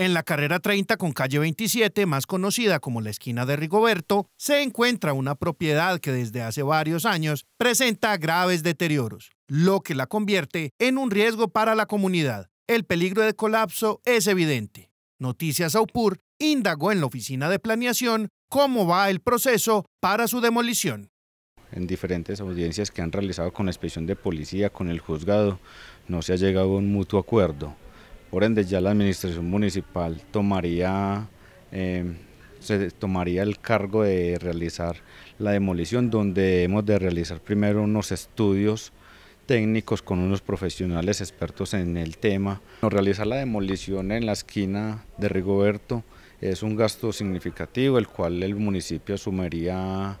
En la carrera 30 con calle 27, más conocida como la esquina de Rigoberto, se encuentra una propiedad que desde hace varios años presenta graves deterioros, lo que la convierte en un riesgo para la comunidad. El peligro de colapso es evidente. Noticias Aupur indagó en la oficina de planeación cómo va el proceso para su demolición. En diferentes audiencias que han realizado con la inspección de policía, con el juzgado, no se ha llegado a un mutuo acuerdo por ende, ya la administración municipal tomaría, eh, se tomaría el cargo de realizar la demolición, donde hemos de realizar primero unos estudios técnicos con unos profesionales expertos en el tema. Realizar la demolición en la esquina de Rigoberto es un gasto significativo, el cual el municipio asumiría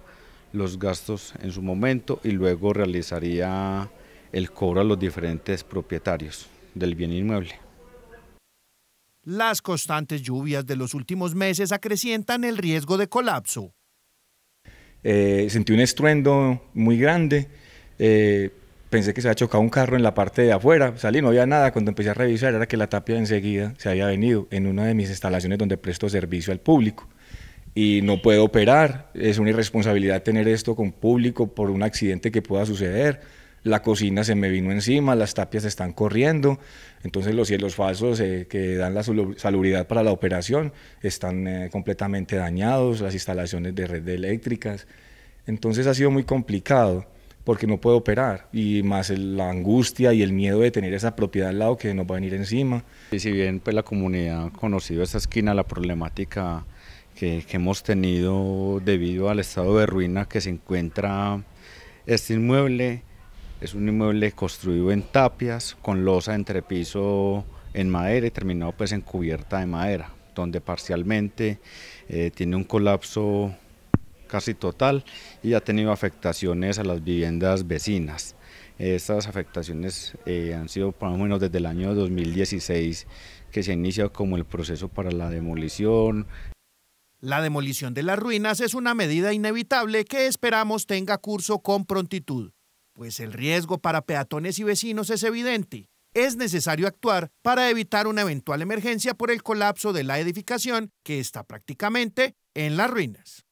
los gastos en su momento y luego realizaría el cobro a los diferentes propietarios del bien inmueble. Las constantes lluvias de los últimos meses acrecientan el riesgo de colapso. Eh, sentí un estruendo muy grande. Eh, pensé que se había chocado un carro en la parte de afuera. Salí, no había nada. Cuando empecé a revisar, era que la tapia enseguida se había venido en una de mis instalaciones donde presto servicio al público. Y no puedo operar. Es una irresponsabilidad tener esto con público por un accidente que pueda suceder la cocina se me vino encima, las tapias están corriendo, entonces los cielos falsos eh, que dan la salubridad para la operación están eh, completamente dañados, las instalaciones de red eléctricas, entonces ha sido muy complicado porque no puedo operar y más la angustia y el miedo de tener esa propiedad al lado que nos va a venir encima. Y si bien pues la comunidad ha conocido esta esquina, la problemática que hemos tenido debido al estado de ruina que se encuentra este inmueble, es un inmueble construido en tapias, con losa entrepiso en madera y terminado pues en cubierta de madera, donde parcialmente eh, tiene un colapso casi total y ha tenido afectaciones a las viviendas vecinas. Estas afectaciones eh, han sido por lo menos desde el año 2016 que se ha iniciado como el proceso para la demolición. La demolición de las ruinas es una medida inevitable que esperamos tenga curso con prontitud pues el riesgo para peatones y vecinos es evidente. Es necesario actuar para evitar una eventual emergencia por el colapso de la edificación que está prácticamente en las ruinas.